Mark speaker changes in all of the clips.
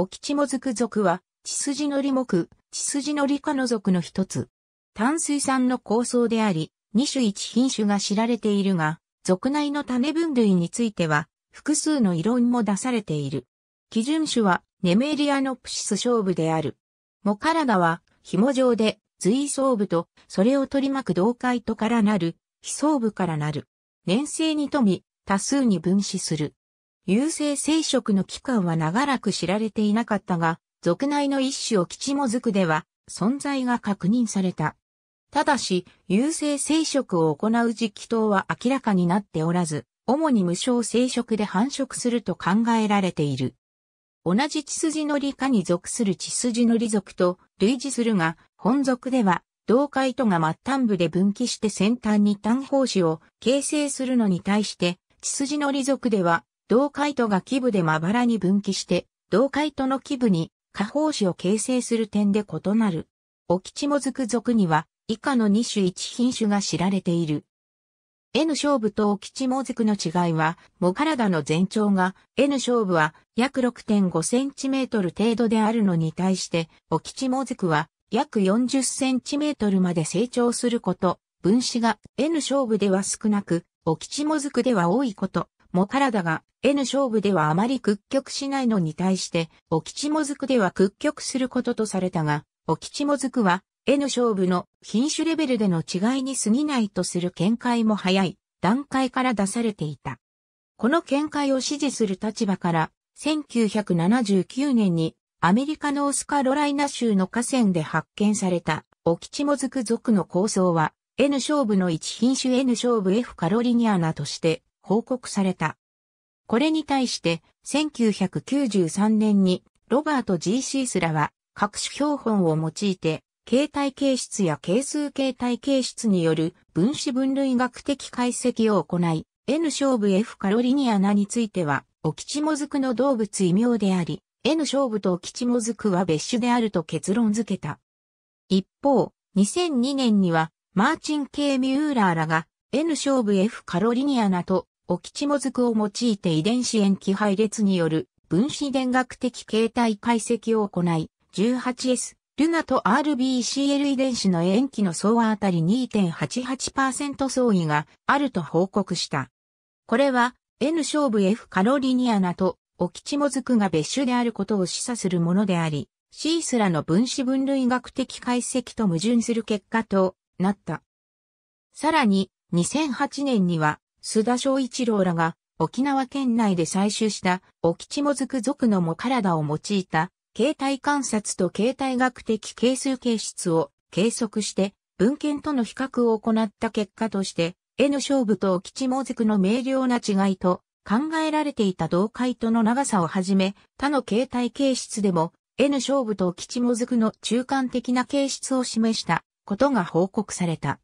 Speaker 1: オキチモズク属は、チスジノリ目、チスジノリ科の属の一つ。淡水産の構想であり、二種一品種が知られているが、属内の種分類については、複数の異論も出されている。基準種は、ネメリアノプシス勝負である。モカラガは、紐状で、随層部と、それを取り巻く同海とからなる、非層部からなる。粘性に富み、多数に分子する。優性生殖の期間は長らく知られていなかったが、族内の一種を基地もずくでは存在が確認された。ただし、優性生殖を行う実機等は明らかになっておらず、主に無償生殖で繁殖すると考えられている。同じ血筋の理科に属する血筋の理属と類似するが、本属では、同階とが末端部で分岐して先端に単胞子を形成するのに対して、血筋の理属では同海都が基部でまばらに分岐して、同海都の基部に下方子を形成する点で異なる。オキチモズク属には、以下の2種1品種が知られている。N 勝負とオキチモズクの違いは、モカラダの全長が N 勝負は約 6.5cm 程度であるのに対して、オキチモズクは約 40cm まで成長すること、分子が N 勝負では少なく、オキチモズクでは多いこと。も原田が N 勝負ではあまり屈曲しないのに対して、お吉もずくでは屈曲することとされたが、お吉もずくは N 勝負の品種レベルでの違いに過ぎないとする見解も早い段階から出されていた。この見解を支持する立場から、1979年にアメリカのオスカロライナ州の河川で発見されたオキチモズク族の構想は N 勝負の1品種 N 勝負 F カロリニアナとして報告された。これに対して、1993年にロバート・ G・ シースらは各種標本を用いて、形態形質や係数形態形質による分子分類学的解析を行い、N 勝負 F カロリニアナについては、オキチモズクの動物異名であり、N 勝負とオキチモズクは別種であると結論付けた。一方、2002年には、マーチン・ケイ・ミューラーらが、N 勝負 F カロリニアナとオキチモズクを用いて遺伝子塩基配列による分子遺伝学的形態解析を行い、18S、ルナと RBCL 遺伝子の塩基の相和あたり2.88%相違があると報告した。これは N 勝負 F カロリニアナとオキチモズクが別種であることを示唆するものであり、シースラの分子分類学的解析と矛盾する結果となった。さらに、2008年には須田昭一郎らが沖縄県内で採取した沖地もずく族のも体を用いた形態観察と形態学的係数形質を計測して文献との比較を行った結果として、N 勝負と沖地もずくの明瞭な違いと考えられていた同海との長さをはじめ、他の形態形質でも N 勝負と吉もずくの中間的な形質を示したことが報告された。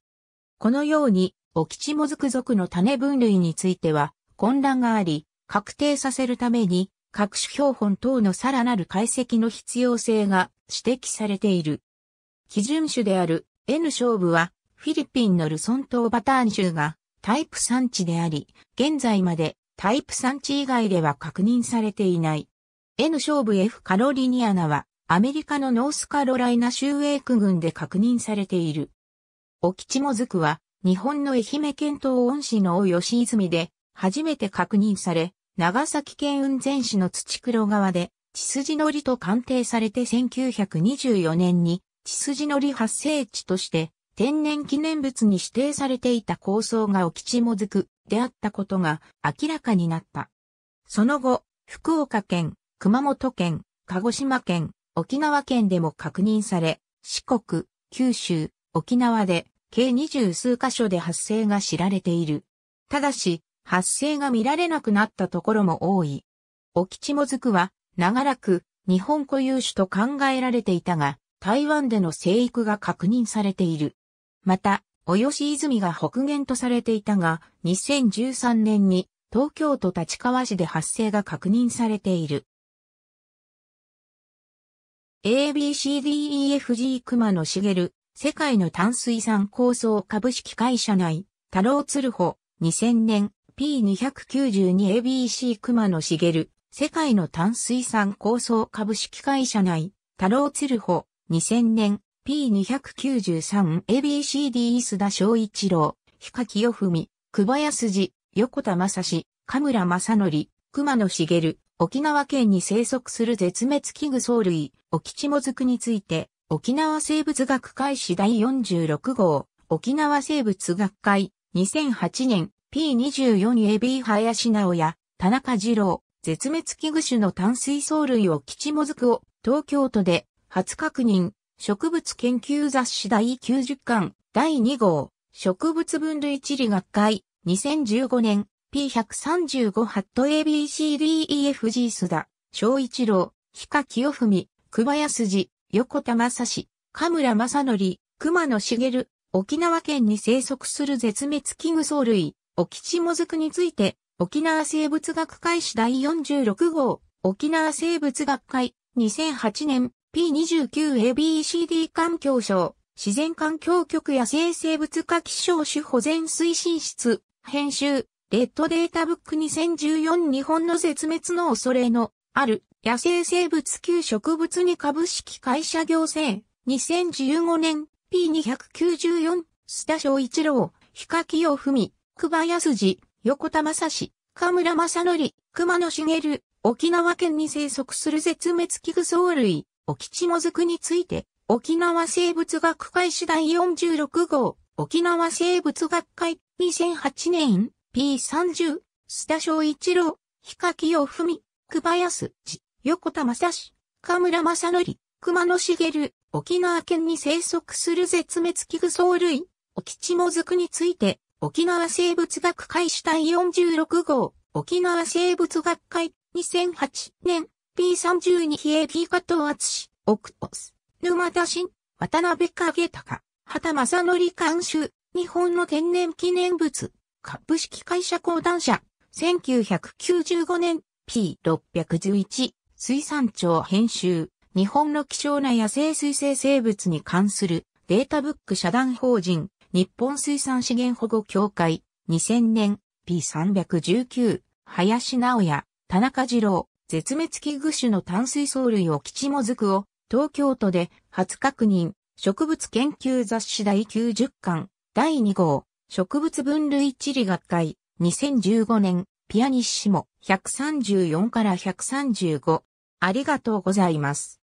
Speaker 1: このようにオキチモズク属の種分類については混乱があり、確定させるために各種標本等のさらなる解析の必要性が指摘されている。基準種である N 勝負はフィリピンのルソン島バターン州がタイプ産地であり、現在までタイプ産地以外では確認されていない。N 勝負 F カロリニアナはアメリカのノースカロライナ州エークで確認されている。オキチモズクは日本の愛媛県東温市の大吉泉で初めて確認され、長崎県雲仙市の土黒川で血筋のりと鑑定されて1924年に血筋のり発生地として天然記念物に指定されていた構想が沖地もずくであったことが明らかになった。その後、福岡県、熊本県、鹿児島県、沖縄県でも確認され、四国、九州、沖縄で計二十数箇所で発生が知られている。ただし、発生が見られなくなったところも多い。オキチモズクは、長らく日本固有種と考えられていたが、台湾での生育が確認されている。また、およし泉が北限とされていたが、2013年に東京都立川市で発生が確認されている。ABCDEFG 熊野茂世界の淡水産構想株式会社内、太郎鶴穂、2000年、P292ABC 熊野茂、世界の淡水産構想株式会社内、太郎鶴穂、2000年、P293ABCD 須田昭一郎、垣清文、久保康次、横田正史、神村正則、熊野茂、沖縄県に生息する絶滅危惧藻類、おきちもずくについて、沖縄生物学会史第46号、沖縄生物学会、2008年、P24AB 林直也、田中二郎、絶滅危惧種の淡水藻類を基地もずくを、東京都で、初確認、植物研究雑誌第90巻、第2号、植物分類地理学会、2015年、P135 ハット ABCDEFG 須田、小一郎、ヒカ清文、熊安寺、横田正史、神村正則、熊野茂、沖縄県に生息する絶滅危惧藻類、沖地もずくについて、沖縄生物学会史第46号、沖縄生物学会、2008年、P29ABCD 環境省、自然環境局野生生物化気象種保全推進室、編集、レッドデータブック2014日本の絶滅の恐れのある野生生物級植物に株式会社行政、2015年 P294、須田翔一郎、ヒカキヨフミ、久保康次、横田正史、神村正則、熊野茂、沖縄県に生息する絶滅危惧藻類、オキチモズクについて、沖縄生物学会次第46号、沖縄生物学会 P1008 年 P30、須田翔一郎、ヒカキヨフミ、久林、横田正史、河村正則、熊野茂、沖縄県に生息する絶滅危惧藻類、沖地もモズクについて、沖縄生物学会主体46号、沖縄生物学会、2008年、P32 比叡 P 加藤厚、史、オクス、沼田新、渡辺影隆、畑正則監修、日本の天然記念物、株式会社講談社、1995年、P611、水産庁編集、日本の希少な野生水生生物に関するデータブック社団法人、日本水産資源保護協会、2000年、P319、林直也、田中二郎、絶滅危惧種の淡水藻類を基地もずくを、東京都で初確認、植物研究雑誌第90巻、第2号、植物分類地理学会、2015年、ピアニッシモ、134から135、ありがとうございます。